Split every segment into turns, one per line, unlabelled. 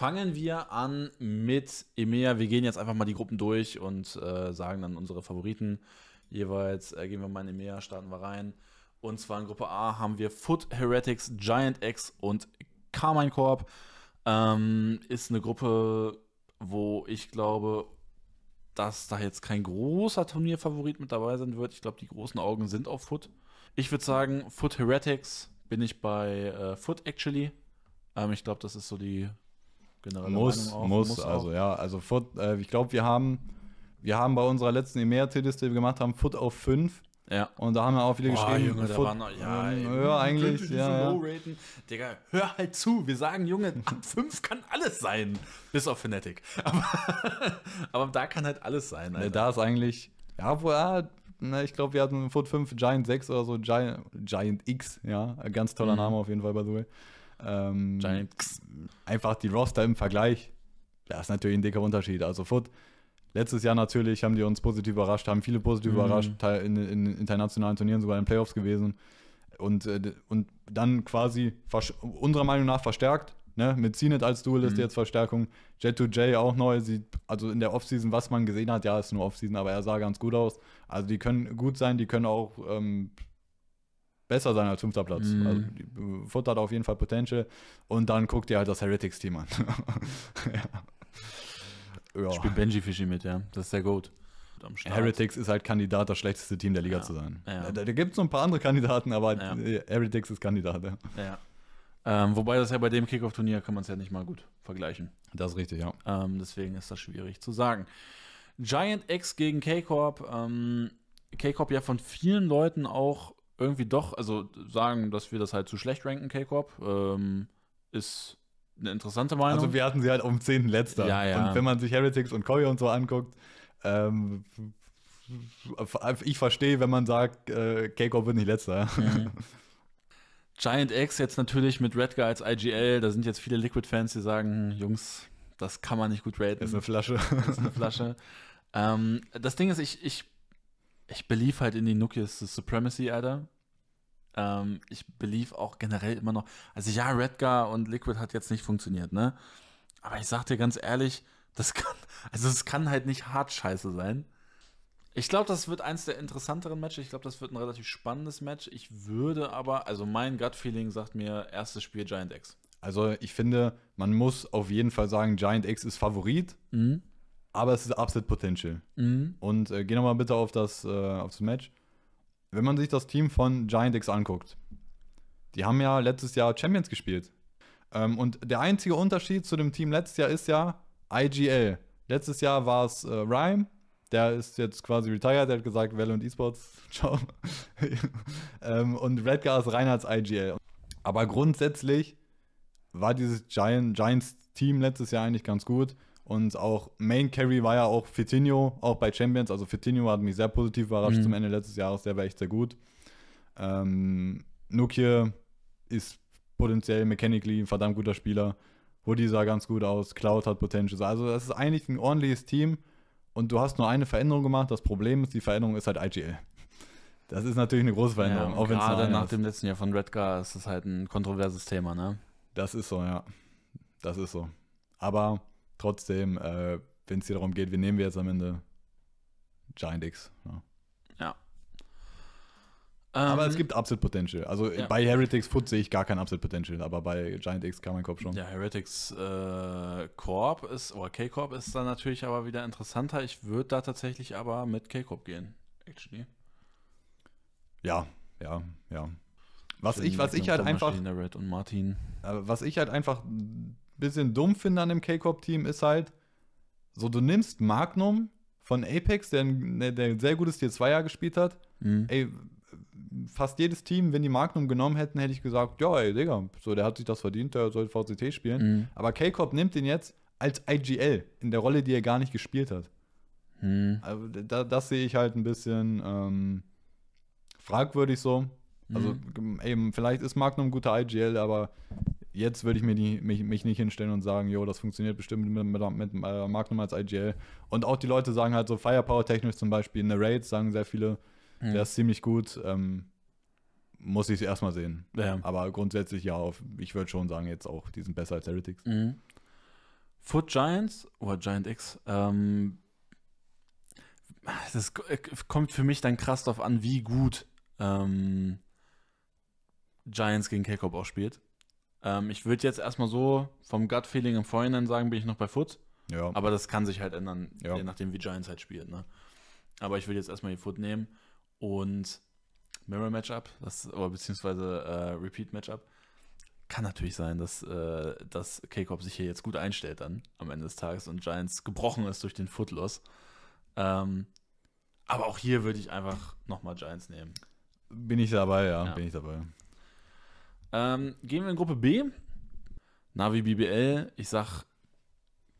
Fangen wir an mit EMEA. Wir gehen jetzt einfach mal die Gruppen durch und äh, sagen dann unsere Favoriten. Jeweils äh, gehen wir mal in EMEA, starten wir rein. Und zwar in Gruppe A haben wir Foot Heretics, Giant X und Carmine Corp. Ähm, ist eine Gruppe, wo ich glaube, dass da jetzt kein großer Turnierfavorit mit dabei sein wird. Ich glaube, die großen Augen sind auf Foot. Ich würde sagen, Foot Heretics bin ich bei äh, Foot actually. Ähm, ich glaube, das ist so die generelle muss, auch. Muss, muss also auch. ja. Also Foot, äh, ich glaube, wir haben,
wir haben bei unserer letzten EMEA-Titlist, die wir gemacht haben, Foot auf 5. Ja. Und da haben wir auch viele Boah, geschrieben. Junge, Foot, da waren noch, ja, ähm, hör eigentlich. Ja, ja.
Digga, hör halt zu. Wir sagen, Junge, ab 5 kann alles sein. Bis auf Fnatic. Aber, aber da kann halt alles sein.
Alter. Da ist eigentlich, ja, wo, ja, ne, ich glaube, wir hatten Foot 5, Giant 6 oder so, Giant, Giant X, ja. Ganz toller mhm. Name auf jeden Fall, by the way. Ähm, Einfach die Roster im Vergleich. Das ist natürlich ein dicker Unterschied. Also Foot, letztes Jahr natürlich haben die uns positiv überrascht, haben viele positiv mhm. überrascht, in, in, internationalen Turnieren sogar in den Playoffs gewesen. Und, äh, und dann quasi unserer Meinung nach verstärkt, ne? mit Zenit als Duelist mhm. jetzt Verstärkung, j 2 j auch neu, sieht, also in der Offseason, was man gesehen hat, ja, ist nur Offseason, aber er sah ganz gut aus. Also die können gut sein, die können auch ähm, besser sein als fünfter Platz. Mhm. Also, äh, Foot hat auf jeden Fall Potential. Und dann guckt ihr halt das Heretics-Team an.
ja. ja. Spielt Benji Fischi mit, ja.
Das ist der Goat. Heretics ist halt Kandidat, das schlechteste Team der Liga ja. zu sein. Ja. Da, da gibt es noch ein paar andere Kandidaten,
aber äh, Heretics ist Kandidat. Ja. Ähm, wobei das ja bei dem Kickoff-Turnier kann man es ja nicht mal gut vergleichen. Das ist richtig, ja. Ähm, deswegen ist das schwierig zu sagen. Giant X gegen K-Corp. Ähm, K-Corp ja von vielen Leuten auch irgendwie doch, also sagen, dass wir das halt zu schlecht ranken, K-Corp, ähm, ist eine interessante Meinung. Also wir hatten sie halt um 10. letzter. Ja, ja. Und wenn
man sich Heretics und Koi und so anguckt, ähm, ich verstehe, wenn man sagt, äh, K-Corp wird nicht letzter.
Mhm. Giant X jetzt natürlich mit Redgar als IGL, da sind jetzt viele Liquid-Fans, die sagen, hm, Jungs, das kann man nicht gut raten. Ist eine Flasche. Ist eine Flasche. ähm, das Ding ist, ich, ich ich belief halt in die Nuki Supremacy, Alter. Ähm, ich belief auch generell immer noch. Also ja, Redgar und Liquid hat jetzt nicht funktioniert, ne? Aber ich sag dir ganz ehrlich, das kann, also es kann halt nicht hart scheiße sein. Ich glaube, das wird eins der interessanteren Matches. Ich glaube, das wird ein relativ spannendes Match. Ich würde aber, also mein Gut-Feeling sagt mir, erstes Spiel Giant X.
Also ich finde, man muss auf jeden Fall sagen, Giant X ist Favorit. Mhm aber es ist Upset Potential. Mhm. Und äh, geh nochmal bitte auf das, äh, auf das Match. Wenn man sich das Team von Giant X anguckt, die haben ja letztes Jahr Champions gespielt. Ähm, und der einzige Unterschied zu dem Team letztes Jahr ist ja IGL. Letztes Jahr war es äh, Rhyme, der ist jetzt quasi retired, der hat gesagt, Welle und Esports, ciao. ähm, und Redgar ist rein als IGL. Aber grundsätzlich war dieses Giant, Giants-Team letztes Jahr eigentlich ganz gut. Und auch Main Carry war ja auch Fitinho, auch bei Champions. Also Fitinho hat mich sehr positiv überrascht mhm. zum Ende letztes Jahres. Der war echt sehr gut. Ähm, Nukie ist potenziell mechanically ein verdammt guter Spieler. Woody sah ganz gut aus. Cloud hat Potential. Also das ist eigentlich ein ordentliches Team. Und du hast nur eine
Veränderung gemacht. Das Problem
ist, die Veränderung ist halt IGL. Das ist natürlich eine große Veränderung. Ja, auch gerade nach ist. dem letzten Jahr von Redgar
ist das halt ein kontroverses Thema, ne? Das ist so, ja.
Das ist so. Aber trotzdem, äh, wenn es hier darum geht, wie nehmen wir jetzt am Ende Giant X. Ja. ja. Aber ähm, es gibt Upset Potential. Also ja. bei Heretics Foot sehe ich gar kein Upset Potential, aber bei Giant X kann mein Kopf schon. Ja,
Heretics äh, Corp ist, oder K-Corp ist dann natürlich aber wieder interessanter. Ich würde da tatsächlich aber mit K-Corp gehen, actually. Ja, ja, ja. Was ich, halt äh, was ich halt einfach. Red und Martin. Was ich halt einfach
bisschen dumm finde an dem K-Corp-Team ist halt, so du nimmst Magnum von Apex, der, ne, der ein sehr gutes Tier 2 Jahr gespielt hat. Mhm. Ey, fast jedes Team, wenn die Magnum genommen hätten, hätte ich gesagt, ja, ey, Digga, so, der hat sich das verdient, der soll VCT spielen. Mhm. Aber K-Corp nimmt den jetzt als IGL in der Rolle, die er gar nicht gespielt hat. Mhm. Also, da, das sehe ich halt ein bisschen ähm, fragwürdig so. Also, mhm. eben, vielleicht ist Magnum ein guter IGL, aber jetzt würde ich mir die, mich, mich, nicht hinstellen und sagen, jo, das funktioniert bestimmt mit, mit, mit äh, Magnum als IGL. Und auch die Leute sagen halt so Firepower-technisch zum Beispiel in der Raid, sagen sehr viele, mhm. der ist ziemlich gut. Ähm, muss ich es erstmal sehen. Ja. Aber grundsätzlich ja, auf, ich würde schon sagen, jetzt auch, die sind besser als Heretics. Mhm.
Foot Giants oder Giant X, ähm, das kommt für mich dann krass darauf an, wie gut ähm, Giants gegen K-Cop auch spielt. Ähm, ich würde jetzt erstmal so vom Gut-Feeling im Vorhinein sagen, bin ich noch bei Foot. Ja. Aber das kann sich halt ändern, ja. je nachdem, wie Giants halt spielt. Ne? Aber ich würde jetzt erstmal die Foot nehmen und Mirror Matchup, das, oder beziehungsweise äh, Repeat Matchup. Kann natürlich sein, dass, äh, dass k cop sich hier jetzt gut einstellt dann am Ende des Tages und Giants gebrochen ist durch den Footloss. Ähm, aber auch hier würde ich einfach nochmal Giants nehmen. Bin ich dabei, ja, ja. bin ich dabei. Ähm, gehen wir in Gruppe B. Navi BBL, ich sag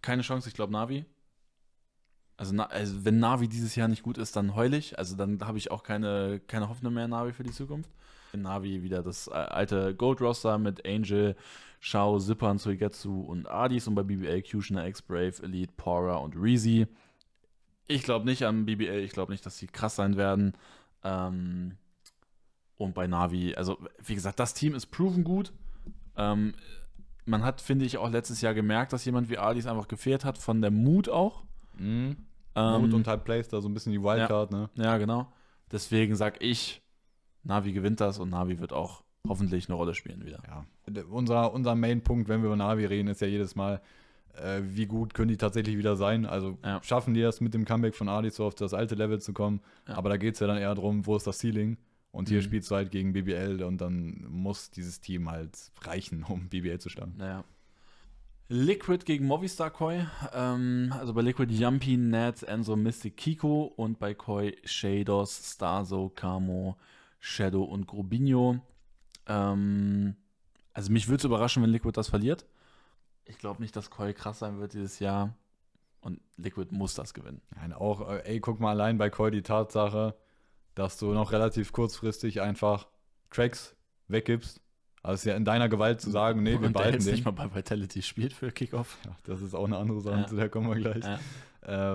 keine Chance, ich glaube Navi. Also, also, wenn Navi dieses Jahr nicht gut ist, dann heul ich. Also dann habe ich auch keine, keine Hoffnung mehr Navi für die Zukunft. In Navi wieder das äh, alte Gold-Roster mit Angel, Shao, Zippern, Suigetsu und Adis und bei BBL Cushioner, X-Brave, Elite, Pora und Reezy. Ich glaube nicht an BBL, ich glaube nicht, dass sie krass sein werden. Ähm, und bei Navi, also wie gesagt, das Team ist proven gut. Ähm, man hat, finde ich, auch letztes Jahr gemerkt, dass jemand wie Ali's einfach gefehlt hat, von der Mut auch. Mhm. Ähm, Mut und halt Playstar, so ein bisschen die Wildcard, ja, ne? Ja, genau. Deswegen sag ich, Navi gewinnt das und Navi wird auch hoffentlich eine Rolle spielen wieder. Ja. Unser, unser Main-Punkt, wenn wir über Navi reden, ist ja jedes
Mal, äh, wie gut können die tatsächlich wieder sein. Also ja. schaffen die das mit dem Comeback von Adi so auf das alte Level zu kommen. Ja. Aber da geht es ja dann eher darum, wo ist das Ceiling? Und hier mhm. spielst du halt gegen BBL
und dann muss dieses Team halt reichen, um BBL zu schlagen. Naja. Liquid gegen Movistar Koi. Ähm, also bei Liquid Jumpy, Ned, Enzo, Mystic, Kiko und bei Koi Shados, Starzo, Kamo, Shadow und Grobinho. Ähm, also mich würde es überraschen, wenn Liquid das verliert. Ich glaube nicht, dass Koi krass sein wird dieses Jahr. Und Liquid muss das gewinnen. Nein, auch, äh, ey,
guck mal allein bei Koi die Tatsache, dass du noch relativ kurzfristig einfach Tracks weggibst. Also es ist ja in deiner Gewalt zu sagen, nee, Und wir behalten der den. nicht mal bei Vitality spielt für Kickoff. Ja, das ist auch eine andere Sache, ja. zu der kommen wir gleich. Ja.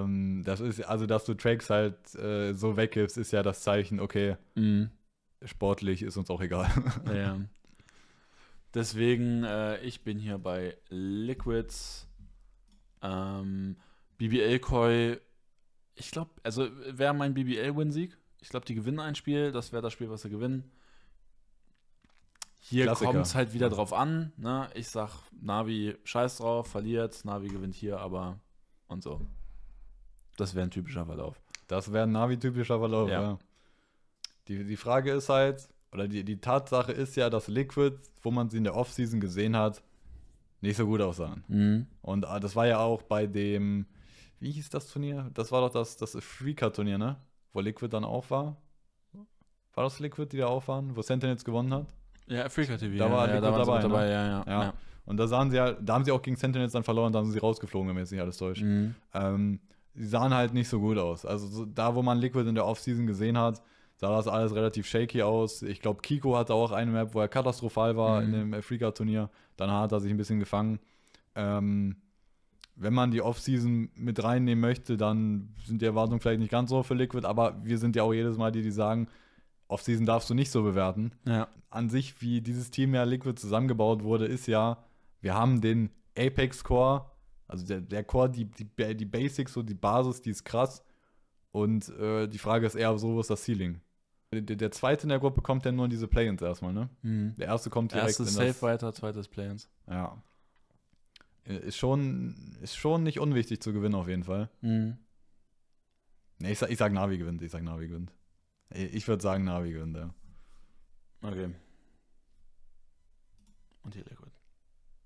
Ähm, das ist, also dass du Tracks halt äh, so weggibst, ist ja das Zeichen, okay, mhm. sportlich ist uns auch egal.
Ja. Deswegen, äh, ich bin hier bei Liquids. Ähm, BBL Koi, ich glaube, also wäre mein BBL-Win-Sieg. Ich glaube, die gewinnen ein Spiel. Das wäre das Spiel, was sie gewinnen. Hier kommt es halt wieder drauf an. Ne? Ich sag, Navi scheiß drauf, verliert, Navi gewinnt hier, aber und so. Das wäre ein typischer Verlauf.
Das wäre ein Navi-typischer Verlauf, ja. ja. Die, die Frage ist halt, oder die, die Tatsache ist ja, dass Liquid, wo man sie in der Offseason gesehen hat, nicht so gut aussahen. Mhm. Und ah, das war ja auch bei dem, wie hieß das Turnier? Das war doch das, das Freaker-Turnier, ne? wo Liquid dann auch war. War das Liquid, die da auch waren, wo Sentinels gewonnen hat? Ja, Africa TV. Da war ja, Liquid da dabei. Ne? dabei ne? ja, ja, ja, Und da sahen sie halt, da haben sie auch gegen Sentinels dann verloren, da sind sie rausgeflogen, wenn mir jetzt nicht alles täuscht. Mhm. Ähm, sie sahen halt nicht so gut aus. Also so, da, wo man Liquid in der Offseason gesehen hat, sah das alles relativ shaky aus. Ich glaube, Kiko hatte auch eine Map, wo er katastrophal war mhm. in dem Afrika-Turnier. Dann hat er sich ein bisschen gefangen. Ähm, wenn man die Offseason mit reinnehmen möchte, dann sind die Erwartungen vielleicht nicht ganz so für Liquid, aber wir sind ja auch jedes Mal die, die sagen, Offseason darfst du nicht so bewerten. Ja. An sich, wie dieses Team ja Liquid zusammengebaut wurde, ist ja, wir haben den Apex Core, also der, der Core, die, die, die, Basics, so die Basis, die ist krass. Und äh, die Frage ist eher, so ist das Ceiling? Der, der, zweite in der Gruppe kommt ja nur in diese Play-Ins erstmal, ne? Mhm. Der erste kommt direkt Erstes in das... Safe
weiter, zweites Play-Ins.
Ja. Äh, ist schon, ist schon nicht unwichtig zu gewinnen, auf jeden Fall. Mhm. Nee, ich, sag, ich sag Navi gewinnt, ich sag Navi gewinnt. Ich würde sagen, Navi gewinnt, ja. Okay.
Und hier Liquid.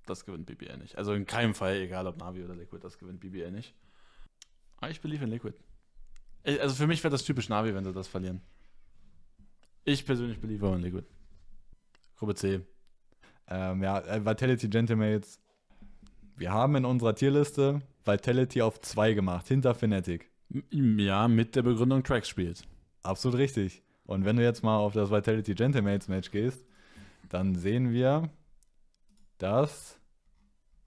Das gewinnt BBL nicht. Also in keinem Fall, egal ob Navi oder Liquid, das gewinnt BBL nicht. Aber ah, ich believe in Liquid. Äh, also für mich wäre das typisch Navi, wenn sie das verlieren. Ich persönlich believe in Liquid. Gruppe C. Ähm, ja, äh, Vitality Gentlemates
wir haben in unserer Tierliste Vitality auf 2 gemacht, hinter Fnatic. Ja, mit der Begründung Tracks spielt. Absolut richtig. Und wenn du jetzt mal auf das Vitality Gentlemates Match gehst, dann sehen wir, dass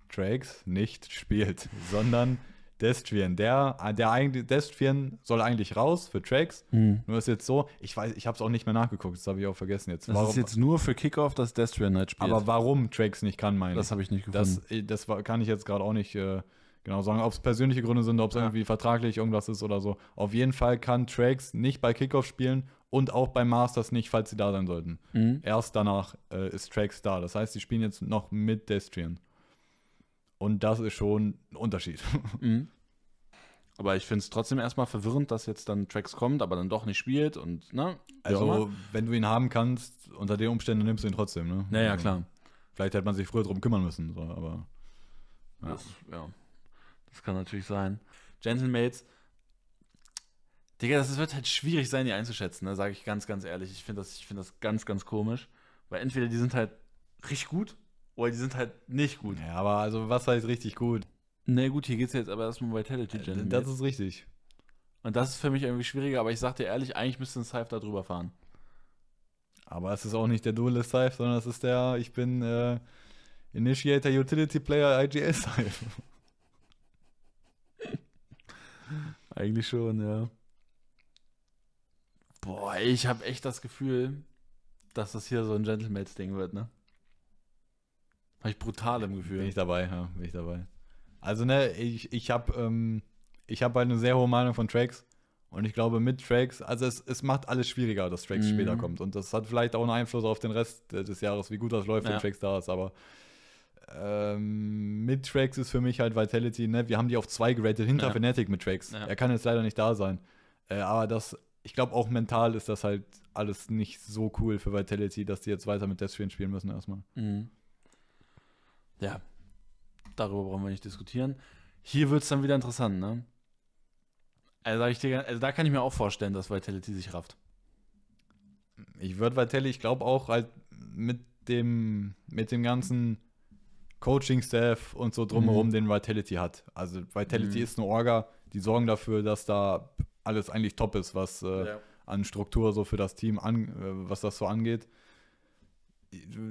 Trax nicht spielt, sondern Destrian, der, der eigentlich, Destrian soll eigentlich raus für Tracks. Hm. Nur ist jetzt so, ich weiß, ich habe es auch nicht mehr nachgeguckt, das habe ich auch vergessen jetzt. Das warum, ist jetzt
nur für Kickoff, dass Destrian halt spielt. Aber warum Tracks nicht kann, meine Das habe ich nicht gefunden.
Äh, das, das kann ich jetzt gerade auch nicht äh, genau sagen, ob es persönliche Gründe sind, ob es ja. irgendwie vertraglich irgendwas ist oder so. Auf jeden Fall kann Tracks nicht bei Kickoff spielen und auch bei Masters nicht, falls sie da sein sollten. Mhm. Erst danach äh, ist Tracks da. Das heißt, sie spielen jetzt noch mit Destrian. Und das ist schon ein Unterschied. Mhm. Aber ich finde es trotzdem erstmal verwirrend, dass jetzt dann Tracks kommt, aber dann doch nicht spielt und, ne? Also, wenn du ihn haben kannst, unter den Umständen nimmst du ihn trotzdem, ne? Naja, also, klar. Vielleicht hätte man sich früher drum kümmern müssen, so, aber.
Ja. Das, ja. das kann natürlich sein. Gentlemates. Digga, das wird halt schwierig sein, die einzuschätzen, ne? sage ich ganz, ganz ehrlich. Ich finde das, find das ganz, ganz komisch. Weil entweder die sind halt richtig gut oder die sind halt nicht gut. Ja, aber also was heißt richtig gut? Na gut, hier geht es jetzt aber erstmal um Vitality Gen. Äh, das ist richtig. Und das ist für mich irgendwie schwieriger, aber ich sag dir ehrlich, eigentlich müsste ein Scythe da drüber fahren. Aber es ist auch nicht der
Duelist Scythe, sondern es ist der, ich bin äh, Initiator Utility Player IGS
Scythe. eigentlich schon, ja. Boah, ich habe echt das Gefühl, dass das hier so ein Gentleman's-Ding wird, ne? Habe ich brutal im Gefühl. Bin ich dabei, ja, bin ich dabei.
Also, ne, ich, ich habe ähm, ich hab halt eine sehr hohe Meinung von Tracks. Und ich glaube, mit Tracks, also es, es macht alles schwieriger, dass Tracks mhm. später kommt. Und das hat vielleicht auch einen Einfluss auf den Rest des Jahres, wie gut das läuft, ja. wenn Tracks da ist. Aber ähm, mit Tracks ist für mich halt Vitality, ne? Wir haben die auf zwei geratet, hinter ja. Fnatic mit Tracks. Ja. Er kann jetzt leider nicht da sein. Äh, aber das, ich glaube, auch mental ist das halt alles nicht so cool für Vitality, dass die jetzt
weiter mit Deathstream spielen müssen erstmal. Mhm. Ja, darüber brauchen wir nicht diskutieren. Hier wird es dann wieder interessant, ne? Also, ich dir, also da kann ich mir auch vorstellen, dass Vitality sich rafft. Ich würde Vitality, ich glaube auch halt
mit dem, mit dem ganzen Coaching-Staff und so drumherum, mhm. den Vitality hat. Also Vitality mhm. ist eine Orga, die sorgen dafür, dass da alles eigentlich top ist, was äh, ja. an Struktur so für das Team an, äh, was das so angeht.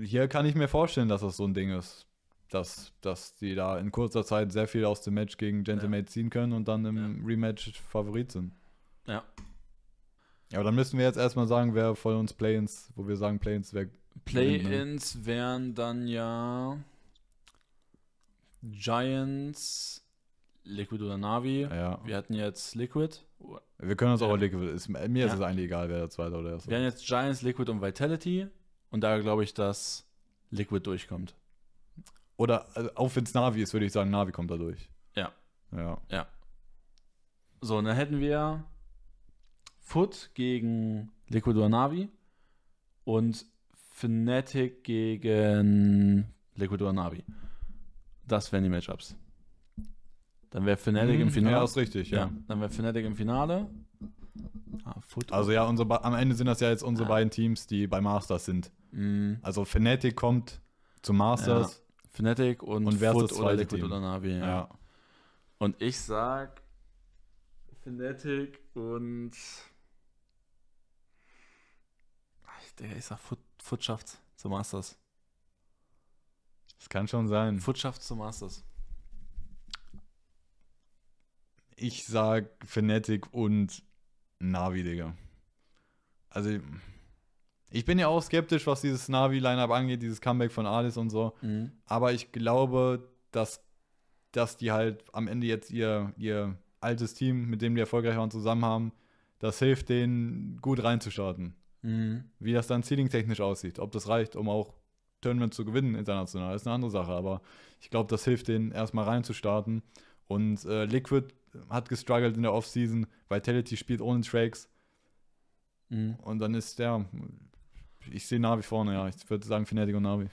Hier kann ich mir vorstellen, dass das so ein Ding ist dass, dass die da in kurzer Zeit sehr viel aus dem Match gegen Gentleman ja. ziehen können und dann im ja. Rematch Favorit sind. Ja. Ja, aber dann müssen wir jetzt erstmal sagen, wer von uns Play-Ins, wo wir sagen, Play-Ins wäre. Ne?
Play-Ins ne? wären dann ja Giants, Liquid oder Navi. Ja. Wir hatten jetzt Liquid. Wir können
uns auch Liquid. Ist, mir ist es eigentlich egal, wer
der zweite oder erste. Wir haben jetzt Giants, Liquid und Vitality. Und da glaube ich, dass Liquid durchkommt. Oder äh, auch wenn es Navi ist, würde ich sagen, Navi kommt da durch. Ja. Ja. Ja. So, und dann hätten wir Foot gegen Liquidor Navi und Fnatic gegen Liquidor Navi. Das wären die Matchups. Dann wäre Fnatic hm, im mhm. Finale. Ja, ist richtig, ja. ja dann wäre Fnatic im Finale. Ah, Foot also ja,
unsere, am Ende sind das ja jetzt unsere ah. beiden Teams, die bei Masters sind. Mhm. Also Fnatic kommt zu Masters Fnatic und, und wer Foot oder Liquid Team? oder Navi. Ja. ja.
Und ich sag Fnatic und ich, denke, ich sag Foot, Foot schafft's zum Masters. Das kann schon sein. Foot schafft's zum Masters.
Ich sag Fnatic und Navi, Digga. Also ich bin ja auch skeptisch, was dieses Navi-Lineup angeht, dieses Comeback von Alice und so. Mhm. Aber ich glaube, dass, dass die halt am Ende jetzt ihr, ihr altes Team, mit dem die erfolgreich waren, zusammen haben. Das hilft denen, gut reinzustarten. Mhm. Wie das dann ceiling technisch aussieht. Ob das reicht, um auch Tournament zu gewinnen international, ist eine andere Sache. Aber ich glaube, das hilft denen, erstmal reinzustarten. Und äh, Liquid hat gestruggelt in der Offseason. Vitality spielt ohne Tracks. Mhm. Und dann ist der ich sehe Navi vorne, ja.
Ich würde sagen Fnatic und Navi.